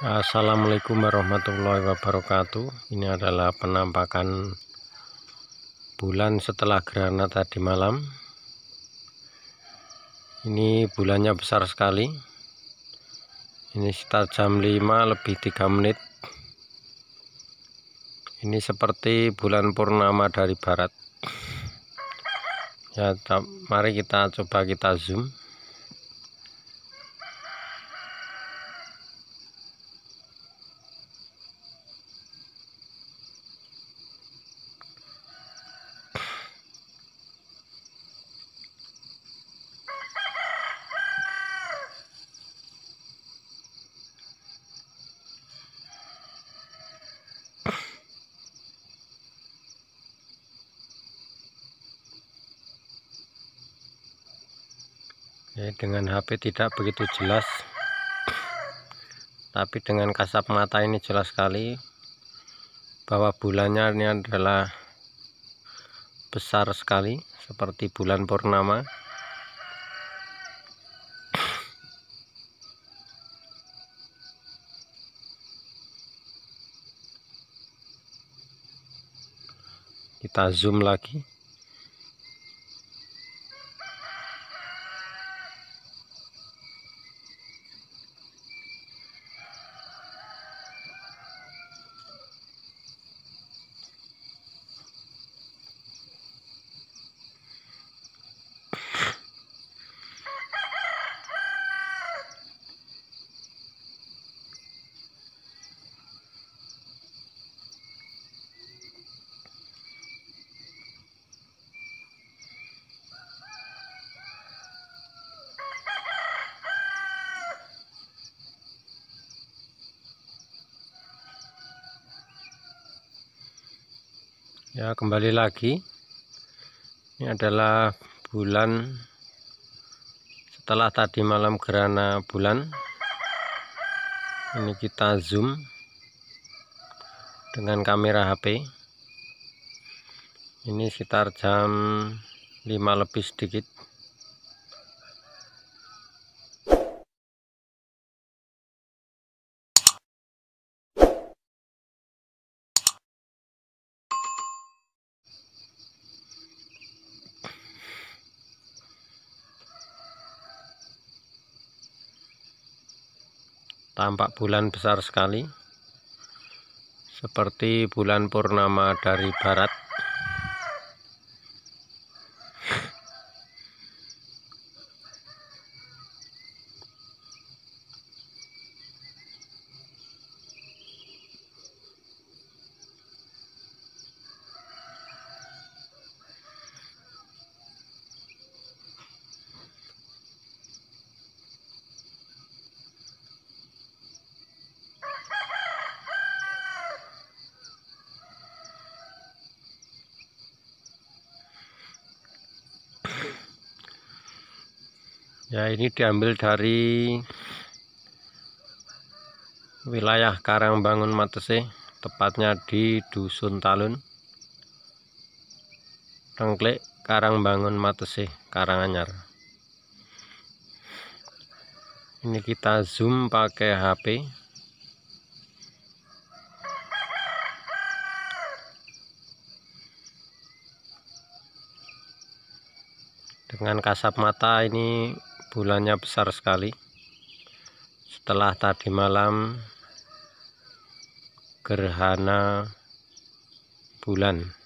Assalamualaikum warahmatullahi wabarakatuh ini adalah penampakan bulan setelah gerhana tadi malam ini bulannya besar sekali ini sekitar jam 5 lebih 3 menit ini seperti bulan purnama dari barat ya mari kita coba kita zoom ya, dengan HP tidak begitu jelas tapi dengan kasat mata ini jelas sekali bahwa bulannya ini adalah besar sekali seperti bulan purnama kita zoom lagi ya kembali lagi ini adalah bulan setelah tadi malam gerhana bulan ini kita zoom dengan kamera HP ini sekitar jam 5 lebih sedikit tampak bulan besar sekali seperti bulan purnama dari barat ya ini diambil dari wilayah Karangbangun Matese tepatnya di Dusun Talun Tengklek Karangbangun Matese Karanganyar ini kita zoom pakai HP dengan kasap mata ini bulannya besar sekali setelah tadi malam gerhana bulan